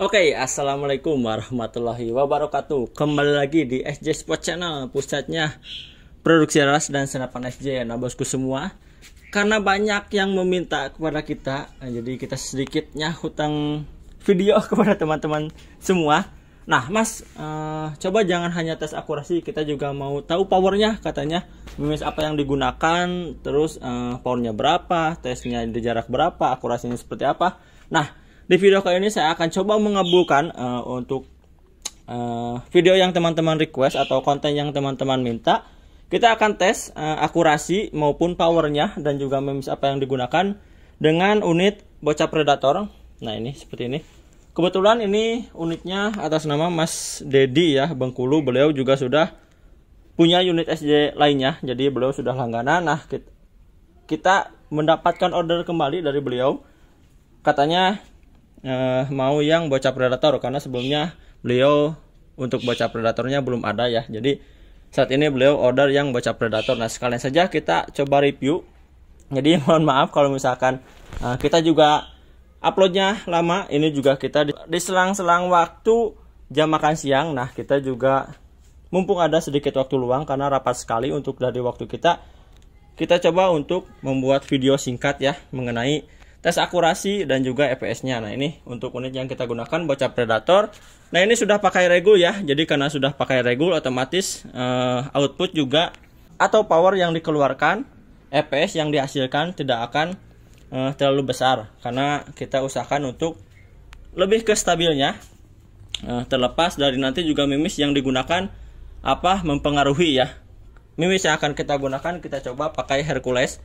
Oke, okay, assalamualaikum warahmatullahi wabarakatuh. Kembali lagi di SJ Sport Channel, pusatnya produksi ras dan senapan SJ ya, nah bosku semua. Karena banyak yang meminta kepada kita, nah, jadi kita sedikitnya hutang video kepada teman-teman semua. Nah, Mas, uh, coba jangan hanya tes akurasi, kita juga mau tahu powernya katanya. Mimis apa yang digunakan, terus uh, powernya berapa, tesnya di jarak berapa, akurasinya seperti apa. Nah, di video kali ini saya akan coba mengabulkan uh, untuk uh, video yang teman-teman request atau konten yang teman-teman minta. Kita akan tes uh, akurasi maupun powernya dan juga memis apa yang digunakan dengan unit bocah predator. Nah ini seperti ini. Kebetulan ini unitnya atas nama Mas Dedi ya Bengkulu. Beliau juga sudah punya unit SJ lainnya, jadi beliau sudah langganan. Nah kita mendapatkan order kembali dari beliau. Katanya uh, mau yang bocah predator karena sebelumnya beliau untuk bocah predatornya belum ada ya. Jadi saat ini beliau order yang bocah predator. Nah sekalian saja kita coba review. Jadi mohon maaf kalau misalkan uh, kita juga uploadnya lama. Ini juga kita di selang-selang waktu jam makan siang. Nah kita juga mumpung ada sedikit waktu luang karena rapat sekali untuk dari waktu kita. Kita coba untuk membuat video singkat ya mengenai tes akurasi dan juga fps e nya Nah, ini untuk unit yang kita gunakan bocah predator. Nah, ini sudah pakai regul ya. Jadi karena sudah pakai regul otomatis uh, output juga atau power yang dikeluarkan, FPS e yang dihasilkan tidak akan uh, terlalu besar karena kita usahakan untuk lebih ke stabilnya. Uh, terlepas dari nanti juga mimis yang digunakan apa mempengaruhi ya. Mimis yang akan kita gunakan kita coba pakai Hercules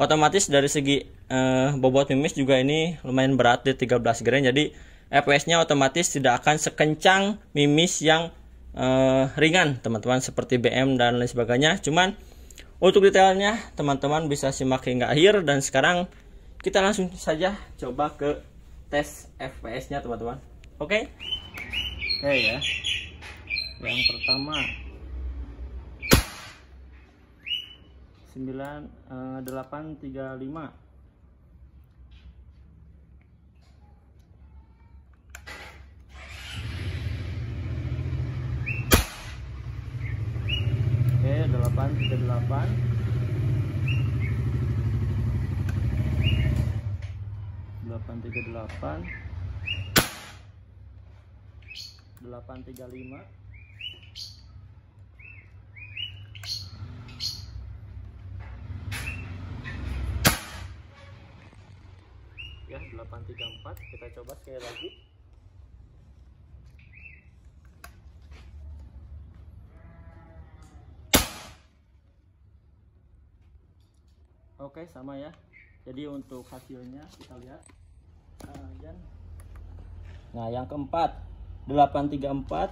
otomatis dari segi eh, bobot mimis juga ini lumayan berat di 13 grain jadi FPS-nya otomatis tidak akan sekencang mimis yang eh, ringan teman-teman seperti BM dan lain sebagainya cuman untuk detailnya teman-teman bisa simak hingga akhir dan sekarang kita langsung saja coba ke tes FPS-nya teman-teman oke okay? oke okay, ya yang pertama sembilan eh, delapan tiga lima, oke delapan tiga delapan delapan tiga delapan delapan tiga lima cepat kita coba sekali lagi oke sama ya jadi untuk hasilnya kita lihat eh, nah yang keempat 834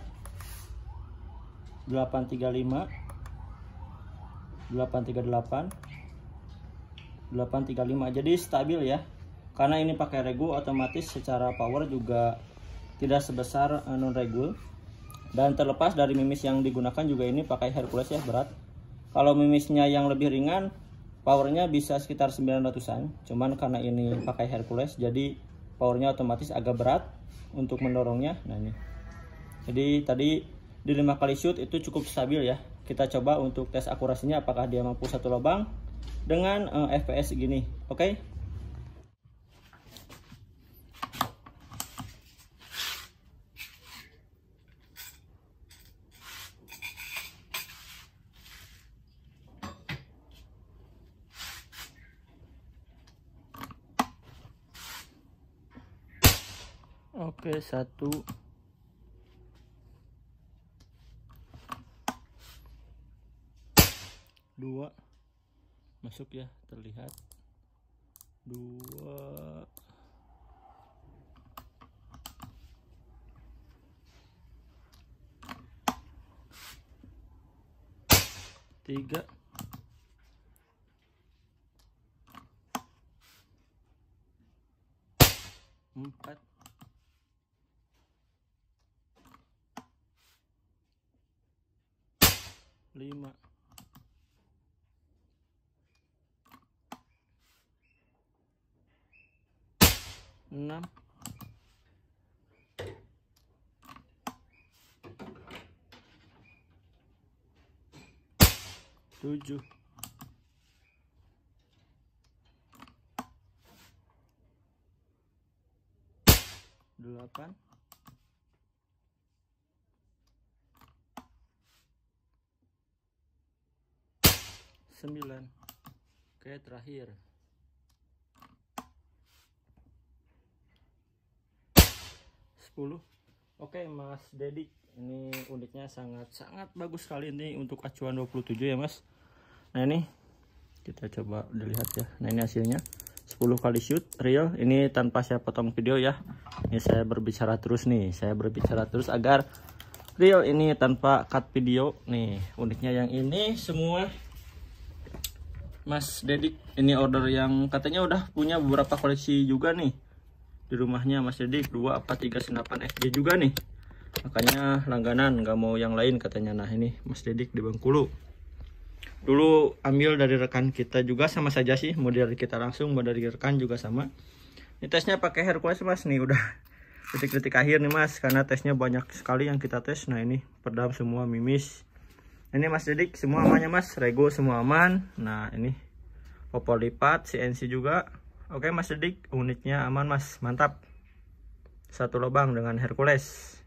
835 838 835 jadi stabil ya karena ini pakai regu, otomatis secara power juga tidak sebesar eh, non regul dan terlepas dari mimis yang digunakan juga ini pakai Hercules ya berat kalau mimisnya yang lebih ringan powernya bisa sekitar 900an cuman karena ini pakai Hercules jadi powernya otomatis agak berat untuk mendorongnya nah ini jadi tadi di 5 kali shoot itu cukup stabil ya kita coba untuk tes akurasinya apakah dia mampu satu lubang dengan uh, eh, FPS gini oke okay? Oke, satu. Dua. Masuk ya, terlihat. Dua. Tiga. Empat. lima enam tujuh delapan 9 oke terakhir sepuluh oke mas Dedi ini unitnya sangat-sangat bagus sekali ini untuk acuan 27 ya mas nah ini kita coba dilihat ya nah ini hasilnya 10 kali shoot real ini tanpa saya potong video ya ini saya berbicara terus nih saya berbicara terus agar real ini tanpa cut video nih uniknya yang ini semua Mas Dedik ini order yang katanya udah punya beberapa koleksi juga nih di rumahnya Mas Dedik 2 apa 3 senapan SD juga nih makanya langganan nggak mau yang lain katanya nah ini Mas Dedik di Bengkulu dulu ambil dari rekan kita juga sama saja sih mau dari kita langsung mau dari rekan juga sama ini tesnya pakai Hercules Mas nih udah detik-detik akhir nih Mas karena tesnya banyak sekali yang kita tes nah ini perdam semua mimis ini mas Dedik semua amannya mas rego semua aman nah ini opor lipat CNC juga oke mas Dedik unitnya aman mas mantap satu lubang dengan Hercules